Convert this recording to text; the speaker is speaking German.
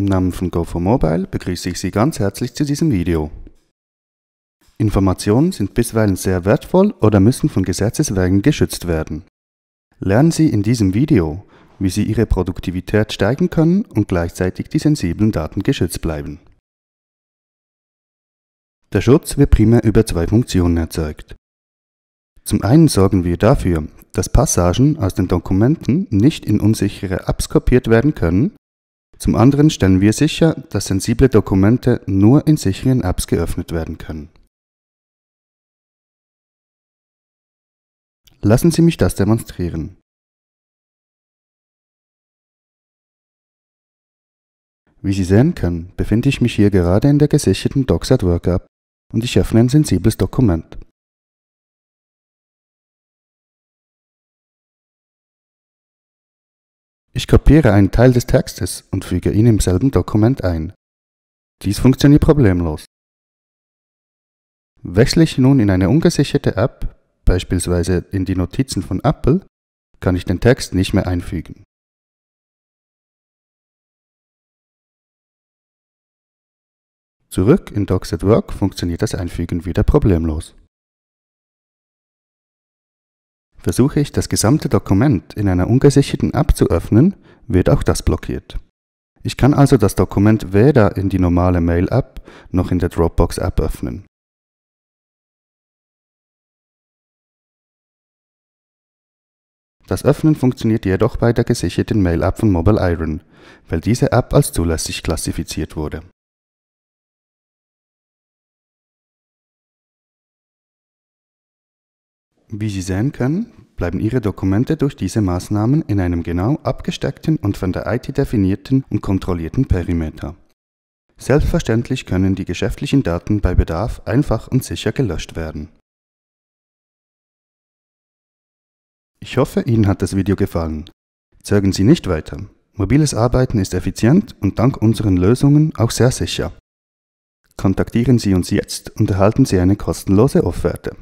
Im Namen von Go4Mobile begrüße ich Sie ganz herzlich zu diesem Video. Informationen sind bisweilen sehr wertvoll oder müssen von Gesetzeswerken geschützt werden. Lernen Sie in diesem Video, wie Sie Ihre Produktivität steigern können und gleichzeitig die sensiblen Daten geschützt bleiben. Der Schutz wird primär über zwei Funktionen erzeugt. Zum einen sorgen wir dafür, dass Passagen aus den Dokumenten nicht in unsichere Apps kopiert werden können zum anderen stellen wir sicher, dass sensible Dokumente nur in sicheren Apps geöffnet werden können. Lassen Sie mich das demonstrieren. Wie Sie sehen können, befinde ich mich hier gerade in der gesicherten Docs DocSet Workup und ich öffne ein sensibles Dokument. Ich kopiere einen Teil des Textes und füge ihn im selben Dokument ein. Dies funktioniert problemlos. Wechsle ich nun in eine ungesicherte App, beispielsweise in die Notizen von Apple, kann ich den Text nicht mehr einfügen. Zurück in Docs at Work funktioniert das Einfügen wieder problemlos. Versuche ich, das gesamte Dokument in einer ungesicherten App zu öffnen, wird auch das blockiert. Ich kann also das Dokument weder in die normale Mail-App noch in der Dropbox-App öffnen. Das Öffnen funktioniert jedoch bei der gesicherten Mail-App von Mobile Iron, weil diese App als zulässig klassifiziert wurde Wie Sie sehen können, bleiben Ihre Dokumente durch diese Maßnahmen in einem genau abgesteckten und von der IT definierten und kontrollierten Perimeter. Selbstverständlich können die geschäftlichen Daten bei Bedarf einfach und sicher gelöscht werden. Ich hoffe, Ihnen hat das Video gefallen. Zögern Sie nicht weiter. Mobiles Arbeiten ist effizient und dank unseren Lösungen auch sehr sicher. Kontaktieren Sie uns jetzt und erhalten Sie eine kostenlose Offerte.